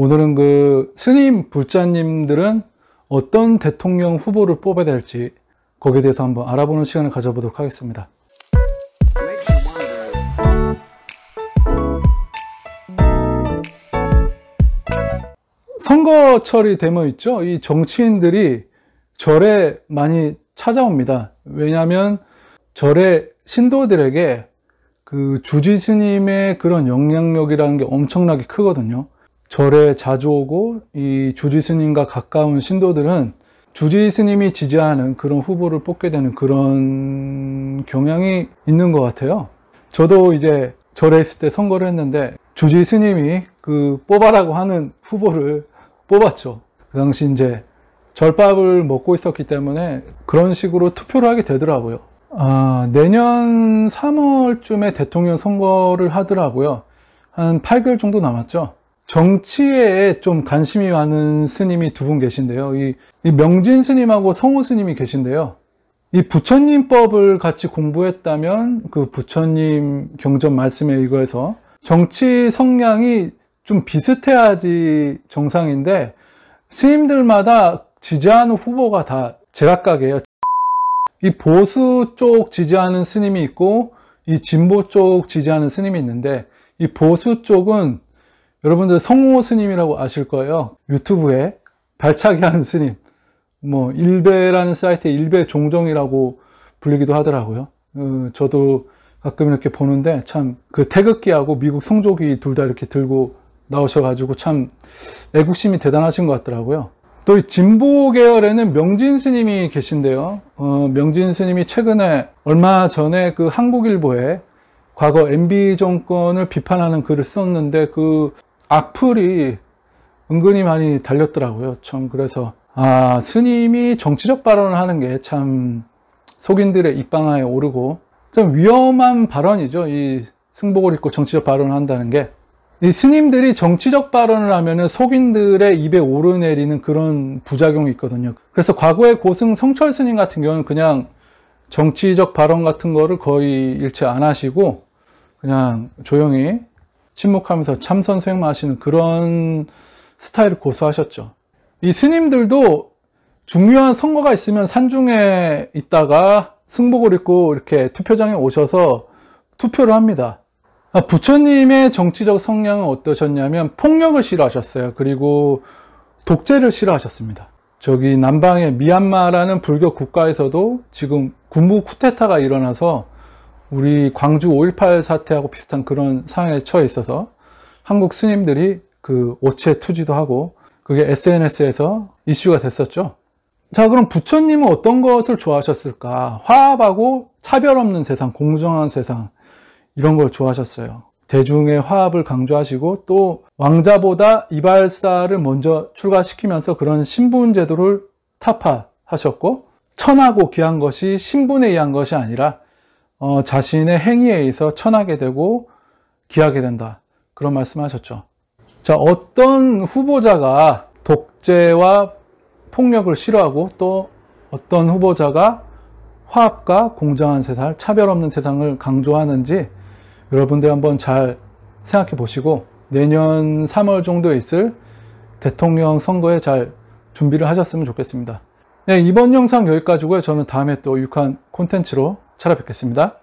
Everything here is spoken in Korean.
오늘은 그 스님 불자님들은 어떤 대통령 후보를 뽑아야 될지 거기에 대해서 한번 알아보는 시간을 가져보도록 하겠습니다. 선거철이 되면 있죠. 이 정치인들이 절에 많이 찾아옵니다. 왜냐하면 절에 신도들에게 그 주지 스님의 그런 영향력이라는 게 엄청나게 크거든요. 절에 자주 오고 이 주지 스님과 가까운 신도들은 주지 스님이 지지하는 그런 후보를 뽑게 되는 그런 경향이 있는 것 같아요. 저도 이제 절에 있을 때 선거를 했는데 주지 스님이 그 뽑아라고 하는 후보를 뽑았죠. 그 당시 이제 절밥을 먹고 있었기 때문에 그런 식으로 투표를 하게 되더라고요. 아, 내년 3월쯤에 대통령 선거를 하더라고요. 한 8개월 정도 남았죠. 정치에 좀 관심이 많은 스님이 두 분 계신데요. 이, 이 명진 스님하고 성우 스님이 계신데요. 이 부처님법을 같이 공부했다면 그 부처님 경전 말씀에 의거해서 정치 성향이 좀 비슷해야지 정상인데 스님들마다 지지하는 후보가 다 제각각이에요. 이 보수 쪽 지지하는 스님이 있고 이 진보 쪽 지지하는 스님이 있는데 이 보수 쪽은 여러분들 성호 스님이라고 아실 거예요. 유튜브에 발차기 하는 스님, 뭐 일배라는 사이트에 일배 종종이라고 불리기도 하더라고요. 어, 저도 가끔 이렇게 보는데 참 그 태극기하고 미국 성조기 둘 다 이렇게 들고 나오셔가지고 참 애국심이 대단하신 것 같더라고요. 또 진보 계열에는 명진 스님이 계신데요. 어, 명진 스님이 최근에 얼마 전에 그 한국일보에 과거 MB 정권을 비판하는 글을 썼는데 그 악플이 은근히 많이 달렸더라고요. 참 그래서 아 스님이 정치적 발언을 하는 게 참 속인들의 입방아에 오르고 좀 위험한 발언이죠. 이 승복을 입고 정치적 발언을 한다는 게 이 스님들이 정치적 발언을 하면은 속인들의 입에 오르내리는 그런 부작용이 있거든요. 그래서 과거에 고승 성철 스님 같은 경우는 그냥 정치적 발언 같은 거를 거의 일체 안 하시고 그냥 조용히 침묵하면서 참선 수행하시는 그런 스타일을 고수하셨죠. 이 스님들도 중요한 선거가 있으면 산중에 있다가 승복을 입고 이렇게 투표장에 오셔서 투표를 합니다. 아, 부처님의 정치적 성향은 어떠셨냐면 폭력을 싫어하셨어요. 그리고 독재를 싫어하셨습니다. 저기 남방의 미얀마라는 불교 국가에서도 지금 군부 쿠데타가 일어나서 우리 광주 5.18 사태하고 비슷한 그런 상황에 처해 있어서 한국 스님들이 그 오체 투지도 하고 그게 SNS에서 이슈가 됐었죠. 자 그럼 부처님은 어떤 것을 좋아하셨을까? 화합하고 차별 없는 세상, 공정한 세상 이런 걸 좋아하셨어요. 대중의 화합을 강조하시고 또 왕자보다 이발사를 먼저 출가시키면서 그런 신분 제도를 타파하셨고 천하고 귀한 것이 신분에 의한 것이 아니라 어, 자신의 행위에 의해서 천하게 되고 귀하게 된다. 그런 말씀하셨죠. 자, 어떤 후보자가 독재와 폭력을 싫어하고 또 어떤 후보자가 화합과 공정한 세상, 차별 없는 세상을 강조하는지 여러분들 한번 잘 생각해 보시고 내년 3월 정도에 있을 대통령 선거에 잘 준비를 하셨으면 좋겠습니다. 네, 이번 영상 여기까지고요. 저는 다음에 또 유익한 콘텐츠로 찾아뵙겠습니다.